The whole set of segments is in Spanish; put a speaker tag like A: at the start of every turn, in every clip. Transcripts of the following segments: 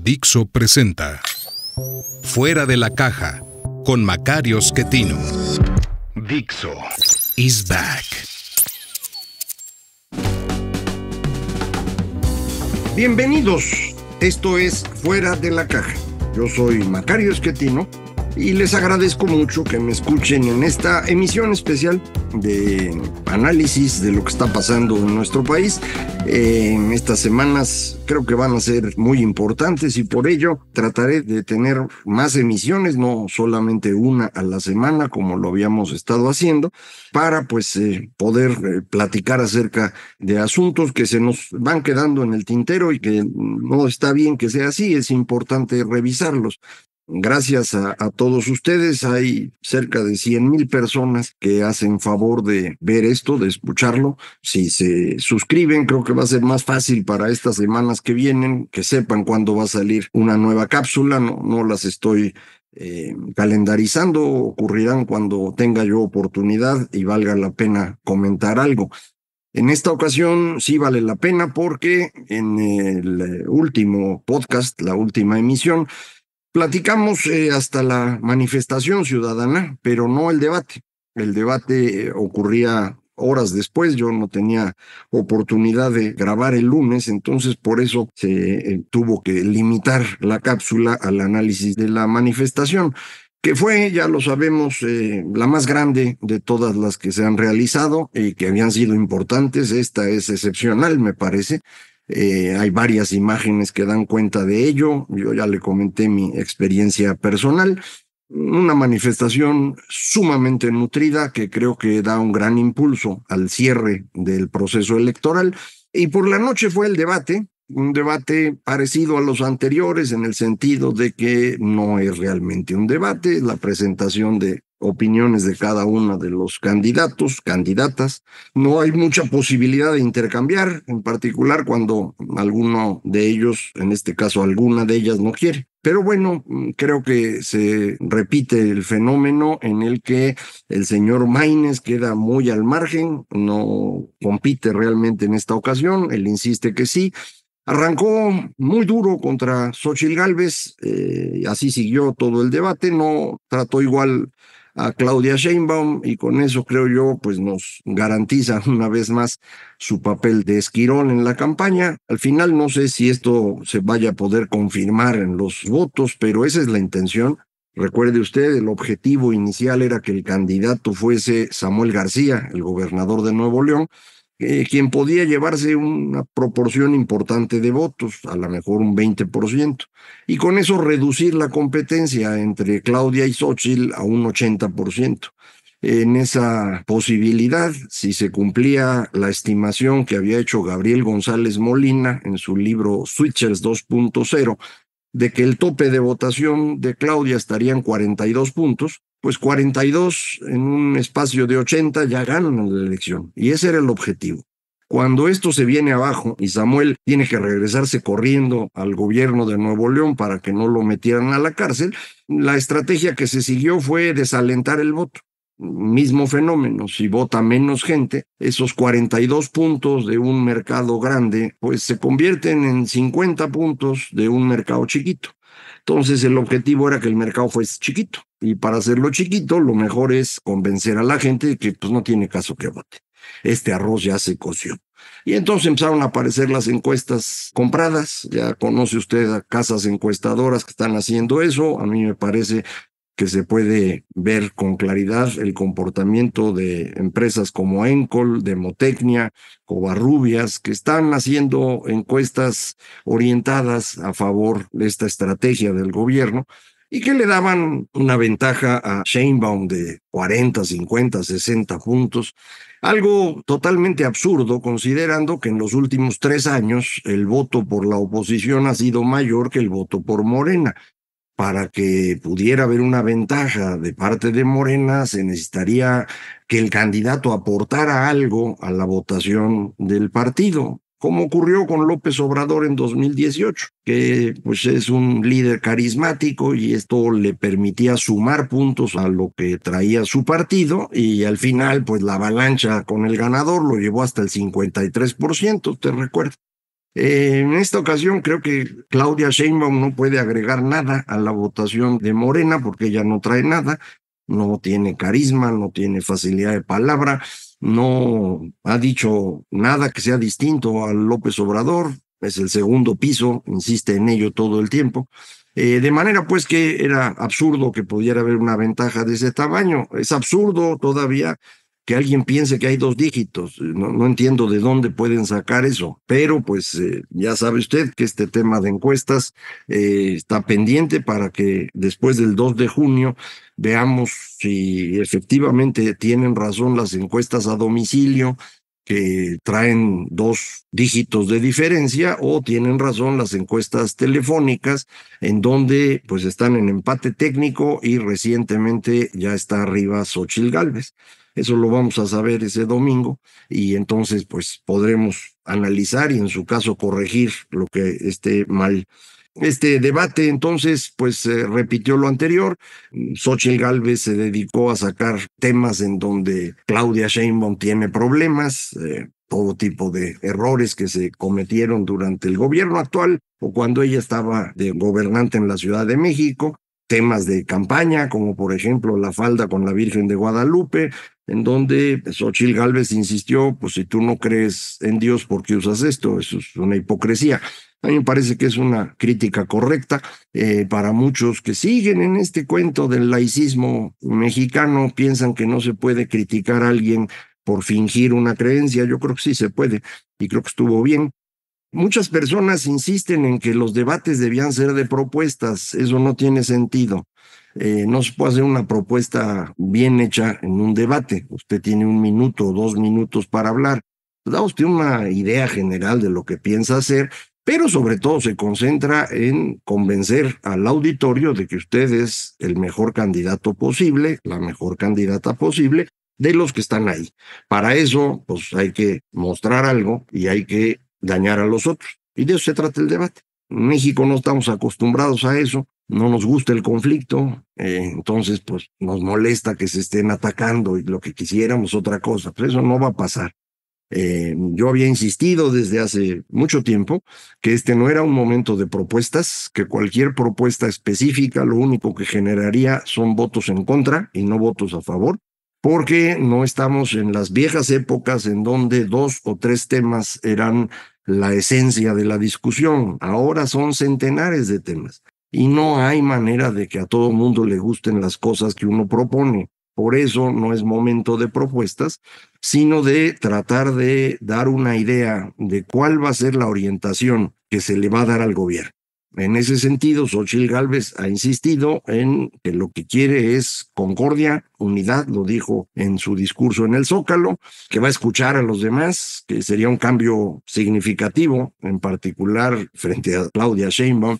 A: Dixo presenta Fuera de la caja con Macario Schettino. Dixo is back. Bienvenidos. Esto es Fuera de la caja. Yo soy Macario Esquetino y les agradezco mucho que me escuchen en esta emisión especial de análisis de lo que está pasando en nuestro país. En estas semanas creo que van a ser muy importantes y por ello trataré de tener más emisiones, no solamente una a la semana como lo habíamos estado haciendo, para pues eh, poder eh, platicar acerca de asuntos que se nos van quedando en el tintero y que no está bien que sea así, es importante revisarlos. Gracias a, todos ustedes, hay cerca de 100.000 mil personas que hacen favor de ver esto, de escucharlo. Si se suscriben, creo que va a ser más fácil para estas semanas que vienen que sepan cuándo va a salir una nueva cápsula. No, las estoy eh, calendarizando, ocurrirán cuando tenga yo oportunidad y valga la pena comentar algo. En esta ocasión sí vale la pena porque en el eh, último podcast, la última emisión, Platicamos eh, hasta la manifestación ciudadana, pero no el debate. El debate eh, ocurría horas después, yo no tenía oportunidad de grabar el lunes, entonces por eso se eh, tuvo que limitar la cápsula al análisis de la manifestación que fue, ya lo sabemos, la más grande de todas las que se han realizado y que habían sido importantes. Esta es excepcional, me parece, eh, hay varias imágenes que dan cuenta de ello. Yo ya le comenté mi experiencia personal. Una manifestación sumamente nutrida que creo que da un gran impulso al cierre del proceso electoral. Y por la noche fue el debate, un debate parecido a los anteriores en el sentido de que no es realmente un debate, la presentación de opiniones de cada uno de los candidatos, candidatas. No hay mucha posibilidad de intercambiar, en particular cuando alguno de ellos, en este caso alguna de ellas, no quiere. Pero bueno, mm, creo que se repite el fenómeno en el que el señor Maines queda muy al margen, no compite realmente en esta ocasión, él insiste que sí, Arrancó muy duro contra Xochil Gálvez, eh, así siguió todo el debate, no trató igual a Claudia Sheinbaum y con eso creo yo pues nos garantiza una vez más su papel de esquirón en la campaña. Al final no sé si esto se vaya a poder confirmar en los votos, pero esa es la intención. Recuerde usted, el objetivo inicial era que el candidato fuese Samuel García, el gobernador de Nuevo León, eh, quien podía llevarse una proporción importante de votos, a lo mejor un 20%, y con eso reducir la competencia entre Claudia y Xochitl a un 80%. En esa posibilidad, si se cumplía la estimación que había hecho Gabriel González Molina en su libro Switchers 2.0, de que el tope de votación de Claudia estaría en 42 puntos, pues 42 en un espacio de 80 ya ganan la elección. Y ese era el objetivo. Cuando esto se viene abajo y Samuel tiene que regresarse corriendo al gobierno de Nuevo León para que no lo metieran a la cárcel, la estrategia que se siguió fue desalentar el voto. Mismo fenómeno, si vota menos gente, esos 42 puntos de un mercado grande, pues se convierten en 50 puntos de un mercado chiquito. Entonces el objetivo era que el mercado fuese chiquito y para hacerlo chiquito lo mejor es convencer a la gente que pues no tiene caso que vote. Este arroz ya se coció. Y entonces empezaron a aparecer las encuestas compradas. Ya conoce usted a casas encuestadoras que están haciendo eso. A mí me parece que se puede ver con claridad el comportamiento de empresas como Encol, Demotecnia, Covarrubias, que están haciendo encuestas orientadas a favor de esta estrategia del gobierno y que le daban una ventaja a Sheinbaum de 40, 50, 60 puntos, algo totalmente absurdo considerando que en los últimos tres años el voto por la oposición ha sido mayor que el voto por Morena para que pudiera haber una ventaja de parte de Morena, se necesitaría que el candidato aportara algo a la votación del partido, como ocurrió con López Obrador en 2018, que pues es un líder carismático y esto le permitía sumar puntos a lo que traía su partido y al final pues la avalancha con el ganador lo llevó hasta el 53%, te recuerdo. Eh, en esta ocasión creo que Claudia Sheinbaum no puede agregar nada a la votación de Morena porque ella no trae nada, no tiene carisma, no tiene facilidad de palabra, no ha dicho nada que sea distinto a López Obrador, es el segundo piso, insiste en ello todo el tiempo. Eh, de manera pues que era absurdo que pudiera haber una ventaja de ese tamaño. Es absurdo todavía que alguien piense que hay dos dígitos. Eh, no, entiendo de dónde pueden sacar eso, pero pues eh, ya sabe usted que este tema de encuestas eh, está pendiente para que después del 2 de junio veamos si efectivamente tienen razón las encuestas a domicilio que traen dos dígitos de diferencia o tienen razón las encuestas telefónicas en donde pues están en empate técnico y recientemente ya está arriba Xochil Gálvez. Eso lo vamos a saber ese domingo y entonces pues podremos analizar y en su caso corregir lo que esté mal. Este debate entonces pues repitió lo anterior. Xochitl Galvez se dedicó a sacar temas en donde Claudia Sheinbaum tiene problemas, eh, todo tipo de errores que se cometieron durante el gobierno actual o cuando ella estaba de gobernante en la Ciudad de México temas de campaña, como por ejemplo la falda con la Virgen de Guadalupe, en donde pues, Xochil Gálvez insistió, pues si tú no crees en Dios, ¿por qué usas esto? Eso es una hipocresía. A mí me parece que es una crítica correcta eh, para muchos que siguen en este cuento del laicismo mexicano, piensan que no se puede criticar a alguien por fingir una creencia. Yo creo que sí se puede y creo que estuvo bien. Muchas personas insisten en que los debates debían ser de propuestas. Eso no tiene sentido. Eh, no se puede hacer una propuesta bien hecha en un debate. Usted tiene un minuto o dos minutos para hablar. Da usted una idea general de lo que piensa hacer, pero sobre todo se concentra en convencer al auditorio de que usted es el mejor candidato posible, la mejor candidata posible de los que están ahí. Para eso, pues hay que mostrar algo y hay que dañar a los otros. Y de eso se trata el debate. En México no estamos acostumbrados a eso, no nos gusta el conflicto, eh, entonces pues nos molesta que se estén atacando y lo que quisiéramos otra cosa, pero eso no va a pasar. Eh, yo había insistido desde hace mucho tiempo que este no era un momento de propuestas, que cualquier propuesta específica lo único que generaría son votos en contra y no votos a favor, porque no estamos en las viejas épocas en donde dos o tres temas eran la esencia de la discusión. Ahora son centenares de temas y no hay manera de que a todo mundo le gusten las cosas que uno propone. Por eso no es momento de propuestas, sino de tratar de dar una idea de cuál va a ser la orientación que se le va a dar al gobierno. En ese sentido, Xochil Gálvez ha insistido en que lo que quiere es concordia, unidad, lo dijo en su discurso en el Zócalo, que va a escuchar a los demás, que sería un cambio significativo, en particular frente a Claudia Sheinbaum,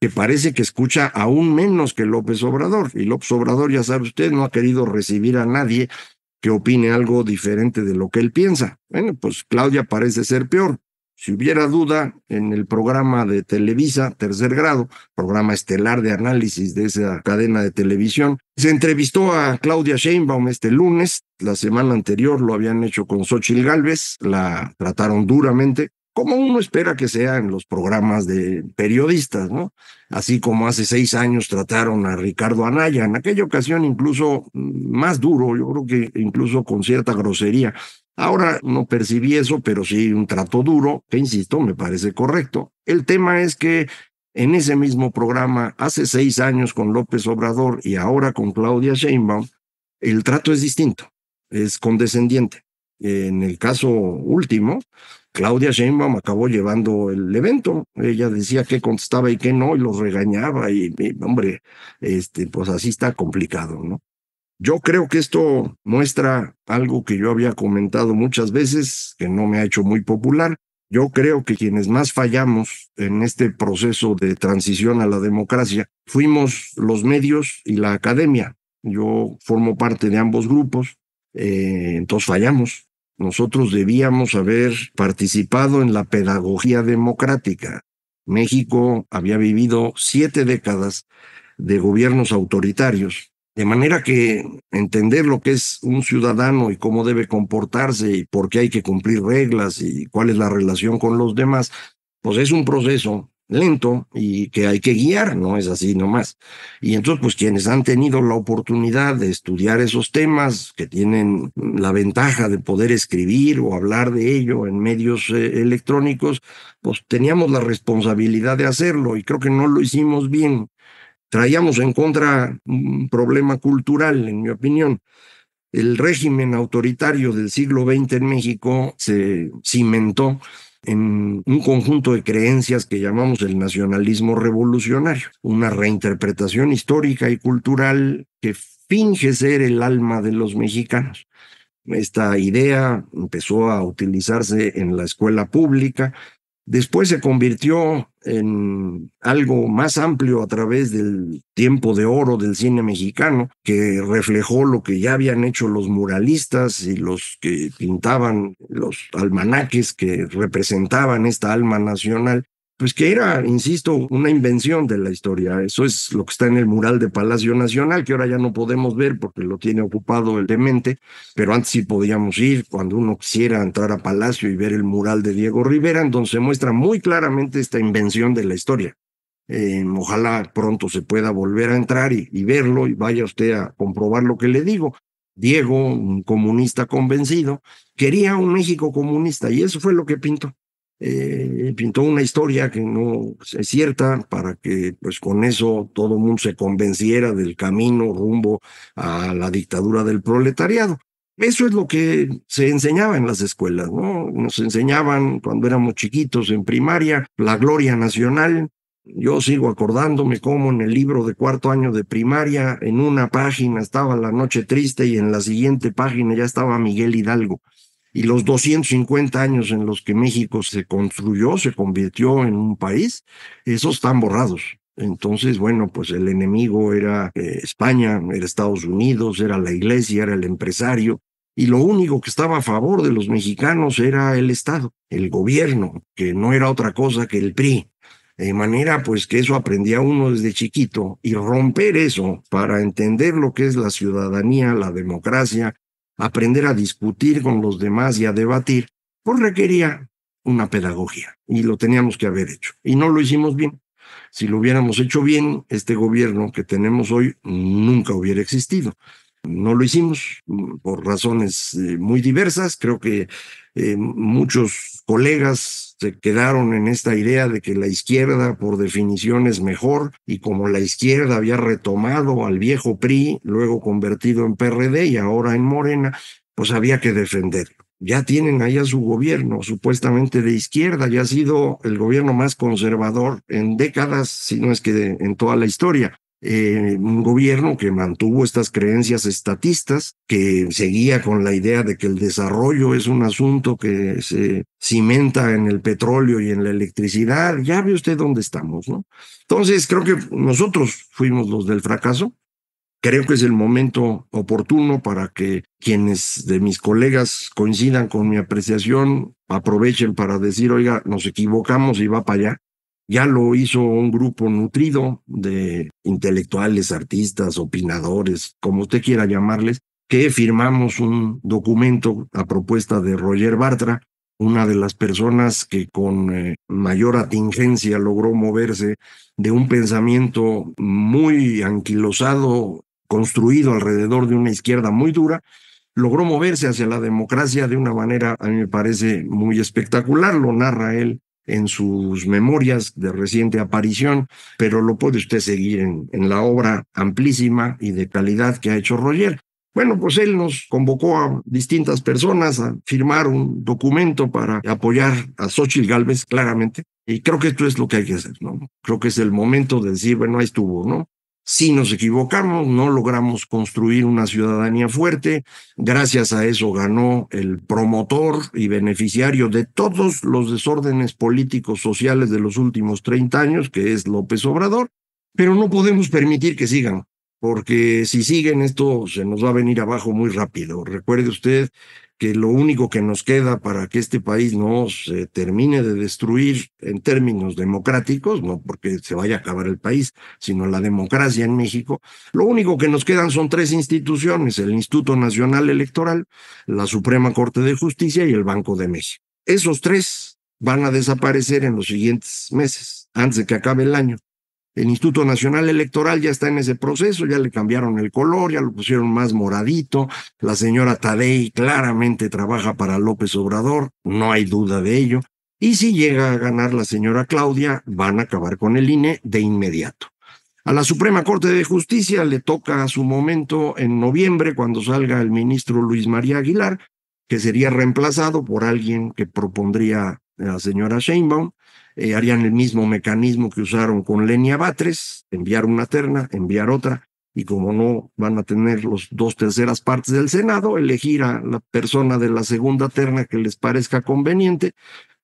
A: que parece que escucha aún menos que López Obrador. Y López Obrador, ya sabe usted, no ha querido recibir a nadie que opine algo diferente de lo que él piensa. Bueno, pues Claudia parece ser peor. Si hubiera duda, en el programa de Televisa, tercer grado, programa estelar de análisis de esa cadena de televisión, se entrevistó a Claudia Sheinbaum este lunes. La semana anterior lo habían hecho con Xochitl Galvez. la trataron duramente, como uno espera que sea en los programas de periodistas, ¿no? Así como hace seis años trataron a Ricardo Anaya, en aquella ocasión incluso mm, más duro, yo creo que incluso con cierta grosería Ahora no percibí eso, pero sí un trato duro, que insisto, me parece correcto. El tema es que en ese mismo programa, hace seis años con López Obrador y ahora con Claudia Sheinbaum, el trato es distinto, es condescendiente. En el caso último, Claudia Sheinbaum acabó llevando el evento. Ella decía qué contestaba y qué no, y los regañaba. Y, hombre, este, pues así está complicado, ¿no? Yo creo que esto muestra algo que yo había comentado muchas veces, que no me ha hecho muy popular. Yo creo que quienes más fallamos en este proceso de transición a la democracia fuimos los medios y la academia. Yo formo parte de ambos grupos, eh, entonces fallamos. Nosotros debíamos haber participado en la pedagogía democrática. México había vivido siete décadas de gobiernos autoritarios de manera que entender lo que es un ciudadano y cómo debe comportarse y por qué hay que cumplir reglas y cuál es la relación con los demás, pues es un proceso lento y que hay que guiar, no es así nomás. Y entonces, pues quienes han tenido la oportunidad de estudiar esos temas, que tienen la ventaja de poder escribir o hablar de ello en medios eh, electrónicos, pues teníamos la responsabilidad de hacerlo y creo que no lo hicimos bien traíamos en contra un problema cultural, en mi opinión. El régimen autoritario del siglo XX en México se cimentó en un conjunto de creencias que llamamos el nacionalismo revolucionario, una reinterpretación histórica y cultural que finge ser el alma de los mexicanos. Esta idea empezó a utilizarse en la escuela pública, Después se convirtió en algo más amplio a través del tiempo de oro del cine mexicano, que reflejó lo que ya habían hecho los muralistas y los que pintaban los almanaques que representaban esta alma nacional pues que era, insisto, una invención de la historia. Eso es lo que está en el mural de Palacio Nacional, que ahora ya no podemos ver porque lo tiene ocupado el demente, pero antes sí podíamos ir cuando uno quisiera entrar a Palacio y ver el mural de Diego Rivera, en donde se muestra muy claramente esta invención de la historia. Em, ojalá pronto se pueda volver a entrar y verlo y vaya usted a comprobar lo que le digo. Diego, un comunista convencido, quería un México comunista y eso fue lo que pintó eh, pintó una historia que no es cierta para que pues con eso todo el mundo se convenciera del camino rumbo a la dictadura del proletariado. Eso es lo que se enseñaba en las escuelas, ¿no? Nos enseñaban cuando éramos chiquitos en primaria la gloria nacional. Yo sigo acordándome cómo en el libro de cuarto año de primaria, en una página estaba La Noche Triste y en la siguiente página ya estaba Miguel Hidalgo y los 250 años en los que México se construyó, se convirtió en un país, esos están borrados. Entonces, bueno, pues el enemigo era eh, España, era Estados Unidos, era la iglesia, era el empresario, y lo único que estaba a favor de los mexicanos era el Estado, el gobierno, que no era otra cosa que el PRI. De manera pues que eso aprendía uno desde chiquito y romper eso para entender lo que es la ciudadanía, la democracia, aprender a discutir con los demás y a debatir, pues requería una pedagogía y lo teníamos que haber hecho. Y no lo hicimos bien. Si lo hubiéramos hecho bien, este gobierno que tenemos hoy nunca hubiera existido. No lo hicimos mm, por razones eh, muy diversas. Creo que eh, muchos colegas se quedaron en esta idea de que la izquierda por definición es mejor y como la izquierda había retomado al viejo PRI, luego convertido en PRD y ahora en Morena, pues había que defenderlo. Ya tienen allá su gobierno supuestamente de izquierda, ya ha sido el gobierno más conservador en décadas, si no es que en toda la historia. Eh, un gobierno que mantuvo estas creencias estatistas, que seguía con la idea de que el desarrollo es un asunto que se cimenta en el petróleo y en la electricidad. Ya ve usted dónde estamos, ¿no? Entonces, creo que nosotros fuimos los del fracaso. Creo que es el momento oportuno para que quienes de mis colegas coincidan con mi apreciación aprovechen para decir, oiga, nos equivocamos y va para allá ya lo hizo un grupo nutrido de intelectuales, artistas, opinadores, como usted quiera llamarles, que firmamos un documento a propuesta de Roger Bartra, una de las personas que con eh, mayor atingencia logró moverse de un pensamiento muy anquilosado, construido alrededor de una izquierda muy dura, logró moverse hacia la democracia de una manera, a mí me parece, muy espectacular, lo narra él en sus memorias de reciente aparición, pero lo puede usted seguir en, la obra amplísima y de calidad que ha hecho Roger. Bueno, pues él nos convocó a distintas personas a firmar un documento para apoyar a Xochitl Galvez, claramente. Y creo que esto es lo que hay que hacer, ¿no? Creo que es el momento de decir, bueno, ahí estuvo, ¿no? Si nos equivocamos, no logramos construir una ciudadanía fuerte. Gracias a eso ganó el promotor y beneficiario de todos los desórdenes políticos sociales de los últimos 30 años, que es López Obrador, pero no podemos permitir que sigan porque si siguen esto se nos va a venir abajo muy rápido. Recuerde usted que lo único que nos queda para que este país no se termine de destruir en términos democráticos, no porque se vaya a acabar el país, sino la democracia en México, lo único que nos quedan son tres instituciones, el Instituto Nacional Electoral, la Suprema Corte de Justicia y el Banco de México. Esos tres van a desaparecer en los siguientes meses, antes de que acabe el año. El Instituto Nacional Electoral ya está en ese proceso, ya le cambiaron el color, ya lo pusieron más moradito. La señora Tadei claramente trabaja para López Obrador, no hay duda de ello. Y si llega a ganar la señora Claudia, van a acabar con el INE de inmediato. A la Suprema Corte de Justicia le toca a su momento en noviembre, cuando salga el ministro Luis María Aguilar, que sería reemplazado por alguien que propondría la señora Sheinbaum. Eh, harían el mismo mecanismo que usaron con Lenia Batres, enviar una terna, enviar otra, y como no van a tener los dos terceras partes del Senado, elegir a la persona de la segunda terna que les parezca conveniente,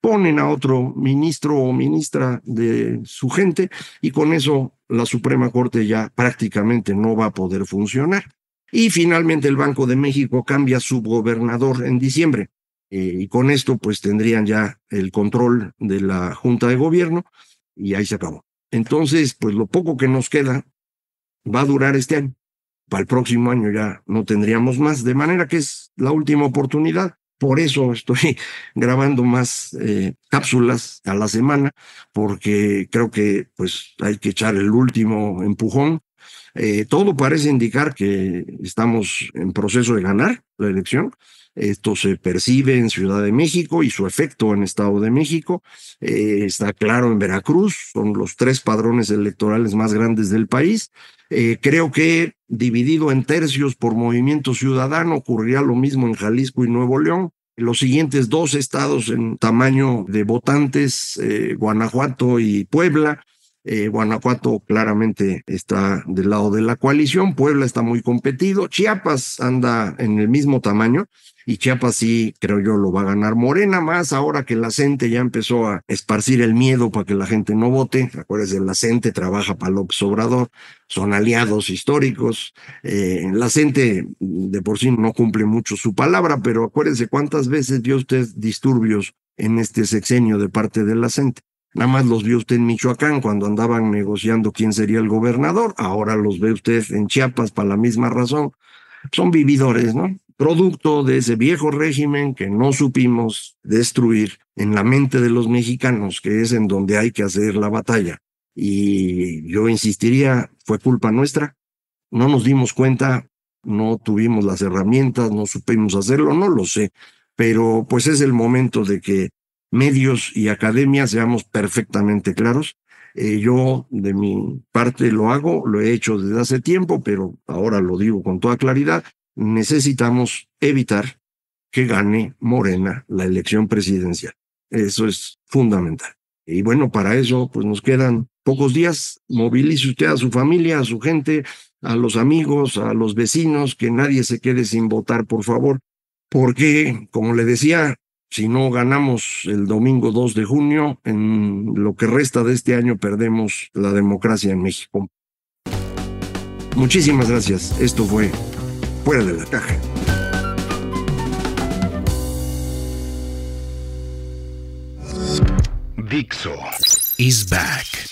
A: ponen a otro ministro o ministra de su gente y con eso la Suprema Corte ya prácticamente no va a poder funcionar. Y finalmente el Banco de México cambia su gobernador en diciembre. Eh, y con esto pues tendrían ya el control de la Junta de Gobierno y ahí se acabó. Entonces, pues lo poco que nos queda va a durar este año. Para el próximo año ya no tendríamos más, de manera que es la última oportunidad. Por eso estoy grabando más eh, cápsulas a la semana, porque creo que pues hay que echar el último empujón. Eh, todo parece indicar que estamos en proceso de ganar la elección, esto se percibe en Ciudad de México y su efecto en Estado de México. Eh, está claro en Veracruz, son los tres padrones electorales más grandes del país. Eh, creo que dividido en tercios por movimiento ciudadano ocurriría lo mismo en Jalisco y Nuevo León. Los siguientes dos estados en tamaño de votantes, eh, Guanajuato y Puebla, eh, Guanajuato claramente está del lado de la coalición, Puebla está muy competido, Chiapas anda en el mismo tamaño y Chiapas sí creo yo lo va a ganar Morena más ahora que la gente ya empezó a esparcir el miedo para que la gente no vote, acuérdense, la gente trabaja para López Obrador, son aliados históricos, eh, la gente de por sí no cumple mucho su palabra, pero acuérdense cuántas veces dio usted disturbios en este sexenio de parte de la gente. Nada más los vio usted en Michoacán cuando andaban negociando quién sería el gobernador, ahora los ve usted en Chiapas para la misma razón. Son vividores, ¿no? Producto de ese viejo régimen que no supimos destruir en la mente de los mexicanos, que es en donde hay que hacer la batalla. Y yo insistiría, fue culpa nuestra. No nos dimos cuenta, no tuvimos las herramientas, no supimos hacerlo, no lo sé. Pero pues es el momento de que medios y academia, seamos perfectamente claros. Eh, yo de mi parte lo hago, lo he hecho desde hace tiempo, pero ahora lo digo con toda claridad, necesitamos evitar que gane Morena la elección presidencial. Eso es fundamental. Y bueno, para eso pues nos quedan pocos días. Movilice usted a su familia, a su gente, a los amigos, a los vecinos, que nadie se quede sin votar, por favor. Porque, como le decía, si no ganamos el domingo 2 de junio, en lo que resta de este año perdemos la democracia en México. Muchísimas gracias. Esto fue Fuera de la Caja. Dixo is back.